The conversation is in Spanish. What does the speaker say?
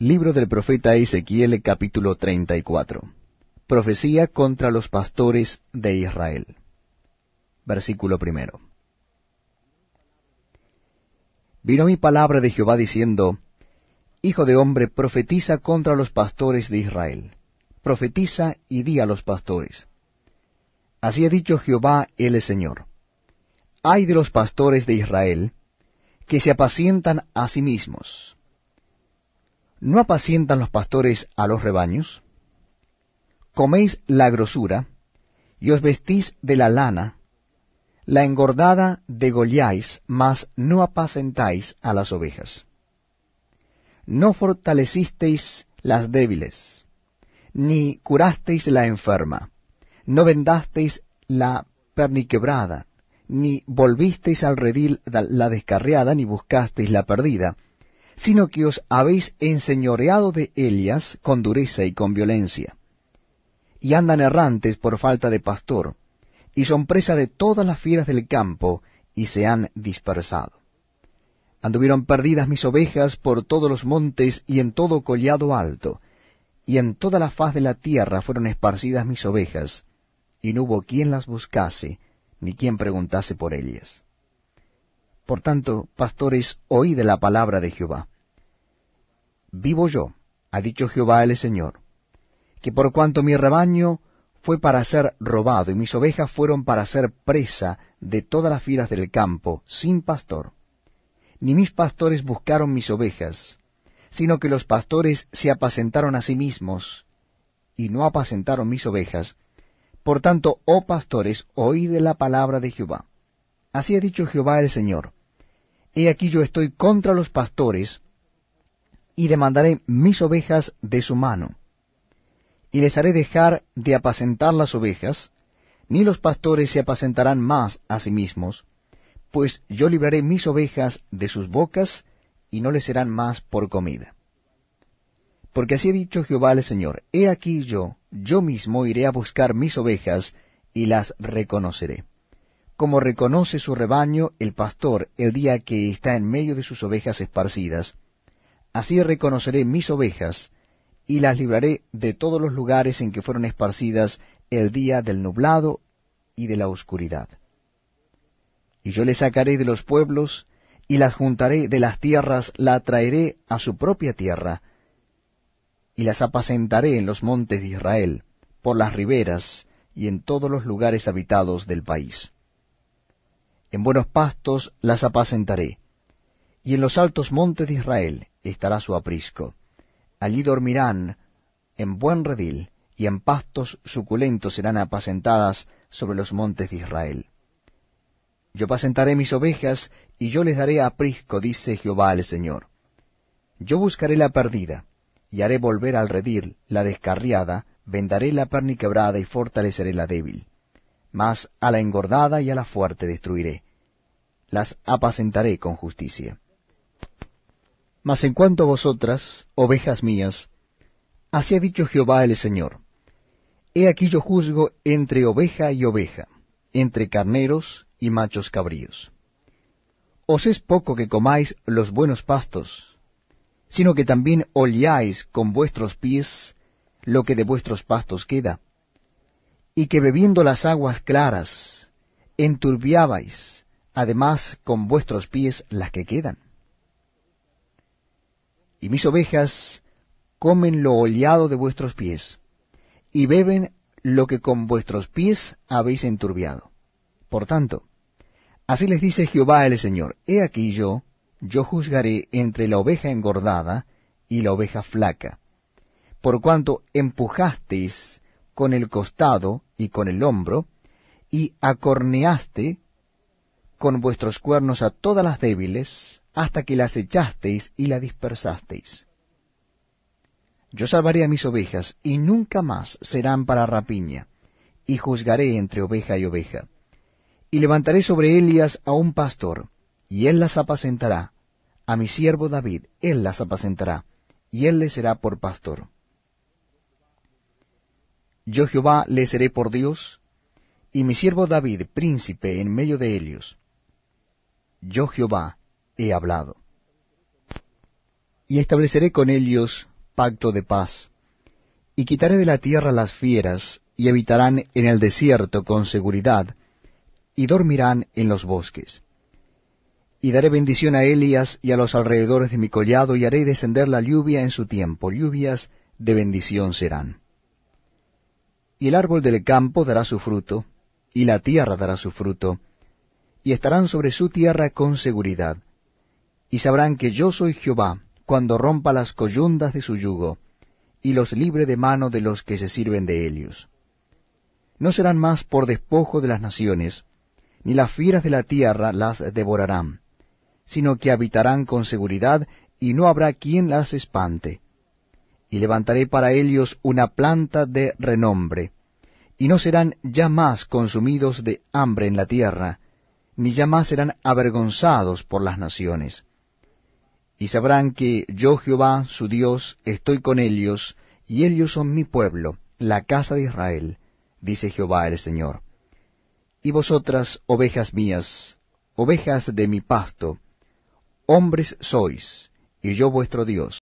Libro del profeta Ezequiel capítulo 34. Profecía contra los pastores de Israel. Versículo primero. Vino mi palabra de Jehová diciendo, Hijo de hombre, profetiza contra los pastores de Israel. Profetiza y di a los pastores. Así ha dicho Jehová el Señor. Ay de los pastores de Israel, que se apacientan a sí mismos ¿No apacientan los pastores a los rebaños? Coméis la grosura, y os vestís de la lana, la engordada degolláis, mas no apacentáis a las ovejas. No fortalecisteis las débiles, ni curasteis la enferma, no vendasteis la perniquebrada, ni volvisteis al redil la descarriada, ni buscasteis la perdida, sino que os habéis enseñoreado de ellas con dureza y con violencia. Y andan errantes por falta de pastor, y son presa de todas las fieras del campo, y se han dispersado. Anduvieron perdidas mis ovejas por todos los montes y en todo collado alto, y en toda la faz de la tierra fueron esparcidas mis ovejas, y no hubo quien las buscase, ni quien preguntase por ellas. Por tanto, pastores, oíd la palabra de Jehová vivo yo, ha dicho Jehová el Señor, que por cuanto mi rebaño fue para ser robado y mis ovejas fueron para ser presa de todas las filas del campo, sin pastor, ni mis pastores buscaron mis ovejas, sino que los pastores se apacentaron a sí mismos, y no apacentaron mis ovejas. Por tanto, oh pastores, oíd la palabra de Jehová. Así ha dicho Jehová el Señor. He aquí yo estoy contra los pastores, y demandaré mis ovejas de su mano. Y les haré dejar de apacentar las ovejas, ni los pastores se apacentarán más a sí mismos, pues yo libraré mis ovejas de sus bocas, y no les serán más por comida. Porque así ha dicho Jehová el Señor, He aquí yo, yo mismo iré a buscar mis ovejas, y las reconoceré. Como reconoce su rebaño el pastor el día que está en medio de sus ovejas esparcidas, Así reconoceré mis ovejas, y las libraré de todos los lugares en que fueron esparcidas el día del nublado y de la oscuridad. Y yo les sacaré de los pueblos, y las juntaré de las tierras, la traeré a su propia tierra, y las apacentaré en los montes de Israel, por las riberas, y en todos los lugares habitados del país. En buenos pastos las apacentaré, y en los altos montes de Israel estará su aprisco. Allí dormirán en buen redil, y en pastos suculentos serán apacentadas sobre los montes de Israel. Yo apacentaré mis ovejas, y yo les daré aprisco, dice Jehová el Señor. Yo buscaré la perdida, y haré volver al redil la descarriada, vendaré la perniquebrada y fortaleceré la débil. Mas a la engordada y a la fuerte destruiré. Las apacentaré con justicia. Mas en cuanto a vosotras, ovejas mías, así ha dicho Jehová el Señor. He aquí yo juzgo entre oveja y oveja, entre carneros y machos cabríos. Os es poco que comáis los buenos pastos, sino que también oliáis con vuestros pies lo que de vuestros pastos queda, y que bebiendo las aguas claras, enturbiabais además con vuestros pies las que quedan y mis ovejas comen lo oleado de vuestros pies, y beben lo que con vuestros pies habéis enturbiado. Por tanto, así les dice Jehová el Señor, He aquí yo, yo juzgaré entre la oveja engordada y la oveja flaca, por cuanto empujasteis con el costado y con el hombro, y acorneaste con vuestros cuernos a todas las débiles, hasta que las echasteis y la dispersasteis. Yo salvaré a mis ovejas, y nunca más serán para rapiña, y juzgaré entre oveja y oveja. Y levantaré sobre Elias a un pastor, y él las apacentará, a mi siervo David, él las apacentará, y él le será por pastor. Yo Jehová le seré por Dios, y mi siervo David, príncipe en medio de ellos. Yo Jehová he hablado. Y estableceré con ellos pacto de paz, y quitaré de la tierra las fieras, y habitarán en el desierto con seguridad, y dormirán en los bosques. Y daré bendición a Elias y a los alrededores de mi collado, y haré descender la lluvia en su tiempo, lluvias de bendición serán. Y el árbol del campo dará su fruto, y la tierra dará su fruto, y estarán sobre su tierra con seguridad, y sabrán que yo soy Jehová, cuando rompa las coyundas de su yugo, y los libre de mano de los que se sirven de ellos. No serán más por despojo de las naciones, ni las fieras de la tierra las devorarán, sino que habitarán con seguridad, y no habrá quien las espante. Y levantaré para ellos una planta de renombre, y no serán ya más consumidos de hambre en la tierra, ni ya más serán avergonzados por las naciones y sabrán que yo Jehová, su Dios, estoy con ellos, y ellos son mi pueblo, la casa de Israel, dice Jehová el Señor. Y vosotras, ovejas mías, ovejas de mi pasto, hombres sois, y yo vuestro Dios.